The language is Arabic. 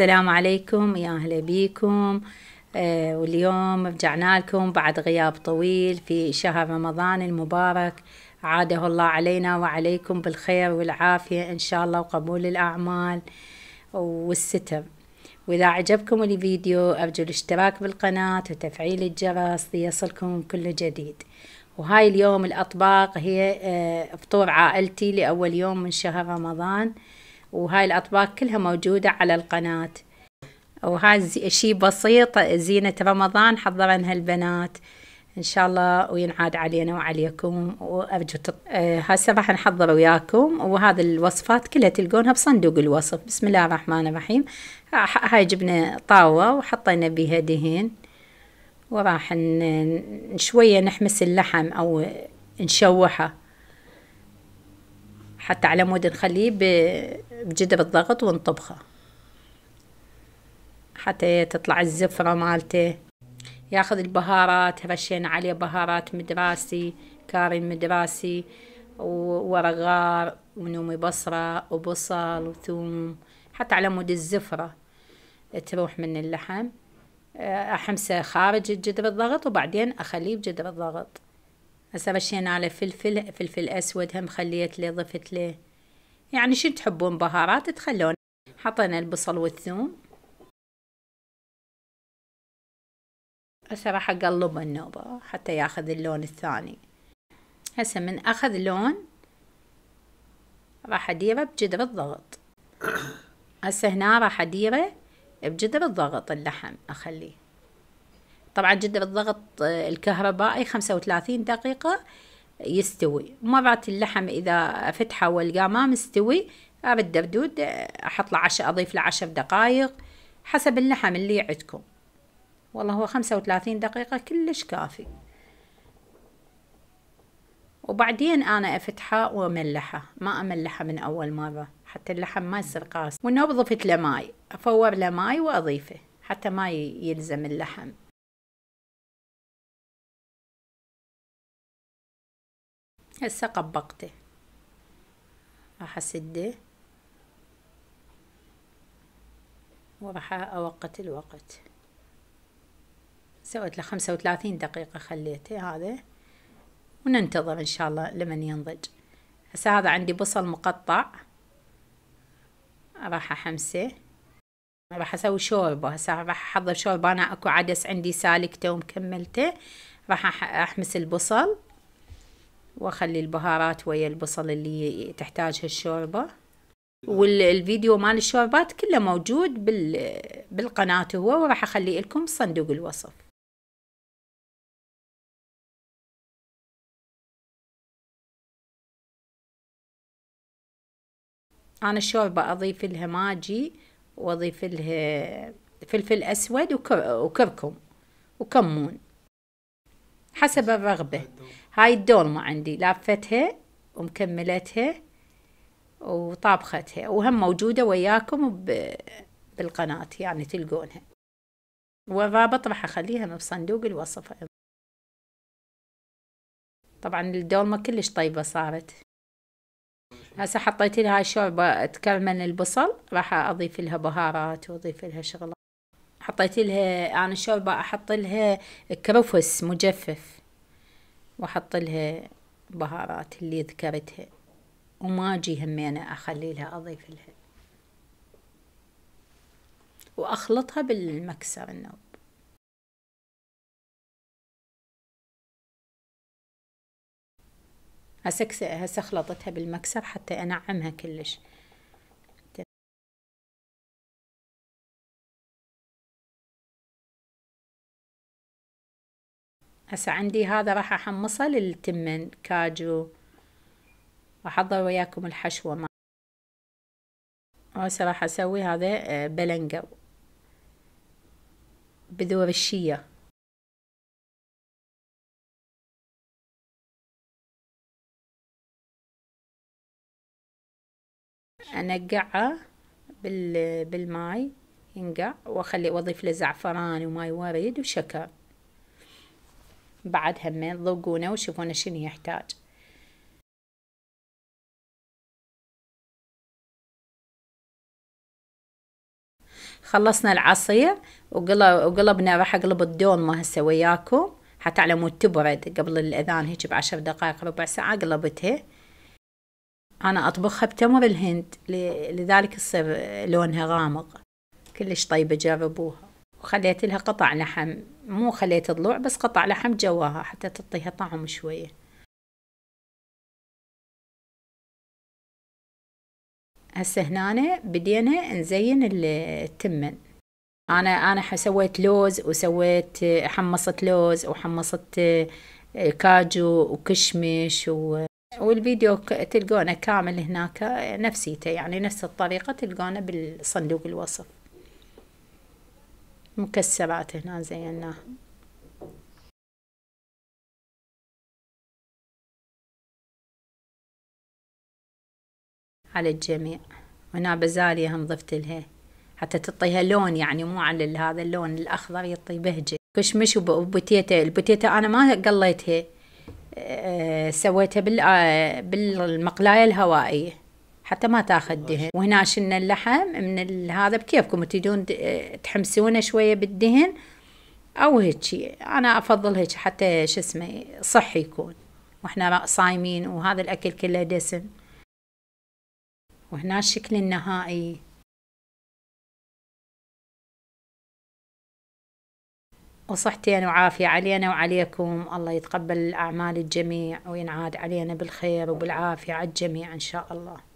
السلام عليكم يا اهلا بيكم آه واليوم رجعنا لكم بعد غياب طويل في شهر رمضان المبارك عاده الله علينا وعليكم بالخير والعافية إن شاء الله وقبول الأعمال والستر وإذا عجبكم الفيديو أرجو الاشتراك بالقناة وتفعيل الجرس ليصلكم كل جديد وهاي اليوم الأطباق هي آه، فطور عائلتي لأول يوم من شهر رمضان وهاي الأطباق كلها موجودة على القناة وهاي شي بسيط زينة رمضان حضرنها البنات ان شاء الله وينعاد علينا وعليكم وارجو تط... آه هسه راح نحضر وياكم وهذه الوصفات كلها تلقونها بصندوق الوصف بسم الله الرحمن الرحيم هاي جبنا طاوة وحطينا بيها دهن وراح ن... شوية نحمس اللحم او نشوحه حتى على مود نخليه بجدة بالضغط ونطبخه حتى تطلع الزفرة مالته ياخذ البهارات رشينا عليه بهارات مدراسي كاري مدراسي وورق غار ونومي بصرة وبصل وثوم حتى على مود الزفرة تروح من اللحم أحمسه خارج جدر الضغط وبعدين أخليه بجدر الضغط هسه بشينا على فلفل فلفل اسود هم خليت لي ضفت لي يعني شو تحبون بهارات تخلون حطينا البصل والثوم هسه راح اقلب النوبة حتى ياخذ اللون الثاني هسه من اخذ لون راح اديره بجدر الضغط هسه هنا راح اديره بجدر الضغط اللحم اخليه طبعا جدا بالضغط آه، الكهربائي خمسة وثلاثين دقيقة يستوي مرات اللحم إذا فتحه والقامة مستوي أبدا بدود آه، أحط له عشر أضيف له عشر دقايق حسب اللحم اللي عندكم والله هو خمسة وثلاثين دقيقة كلش كافي وبعدين أنا أفتحه وأملحه ما أملحه من أول مرة حتى اللحم ما يصير قاسي والنوب ضفت له ماي أفور له ماي وأضيفه حتى ما يلزم اللحم هسه قبقته راح اسده وراح اوقت الوقت سويت له خمسة وثلاثين دقيقة خليته هذا وننتظر ان شاء الله لمن ينضج هسه هذا عندي بصل مقطع راح احمسه راح اسوي شوربه هسه راح احضر شوربه انا اكو عدس عندي سالكته ومكملته راح احمس البصل واخلي البهارات ويا البصل اللي تحتاجها الشوربة والفيديو مال الشوربات كله موجود بال... بالقناة هو وراح اخلي لكم صندوق الوصف انا الشوربة اضيف لها ماجي واضيف لها فلفل اسود وكركم وكمون حسب الرغبة هاي الدولمة عندي لافتها ومكملتها وطابختها وهم موجودة وياكم بالقناة يعني تلقونها والرابط راح أخليها في صندوق الوصف طبعا الدولمة كلش طيبة صارت هسه حطيت لها هاي الشوربة تكرمل البصل راح أضيف لها بهارات وأضيف لها شغلات حطيت لها انا الشوربه احط لها كرفس مجفف واحط لها بهارات اللي ذكرتها وما اجي همينه اخلي لها اضيف لها واخلطها بالمكسر النوب هسه هسه خلطتها بالمكسر حتى انعمها كلش هسه عندي هذا راح احمصه للتمن كاجو احضر وياكم الحشوة ما هسه راح اسوي هذا آه، بلنجو بذور الشيا انقعه بالماي ينقع واخلي واضيف له زعفران وماي ورد وشكر بعد همين ضوقونا وشوفونا شنو يحتاج خلصنا العصير وقلب وقلبنا راح اقلب الدولمة هسه وياكم حتى مود تبرد قبل الاذان هيك بعشر دقائق ربع ساعة قلبتها انا اطبخها بتمر الهند لذلك تصير لونها غامق كلش طيبة جربوها وخليت لها قطع لحم مو خليت ضلوع بس قطع لحم جواها حتى تعطيها طعم شوية هسه هنا بدينا نزين التمن انا انا سويت لوز وسويت حمصت لوز وحمصت كاجو وكشمش و... والفيديو تلقونه كامل هناك نفسيته يعني نفس الطريقة تلقونه بالصندوق الوصف مكسرات هنا زيناها على الجميع وهنا بزالية هم ضفت لها حتى تعطيها لون يعني مو على هذا اللون الأخضر يعطي بهجة كشمش وبوتيتا البوتيتا أنا ما قليتها آه، سويتها آه، بالمقلاية الهوائية حتى ما تاخذ دهن وهنا شلنا اللحم من هذا بكيفكم تريدون تحمسونه شويه بالدهن او هيجي انا افضل هيك حتى شو اسمه صحي يكون واحنا صايمين وهذا الاكل كله دسم وهنا الشكل النهائي وصحتين وعافية علينا وعليكم الله يتقبل أعمال الجميع وينعاد علينا بالخير وبالعافية على الجميع إن شاء الله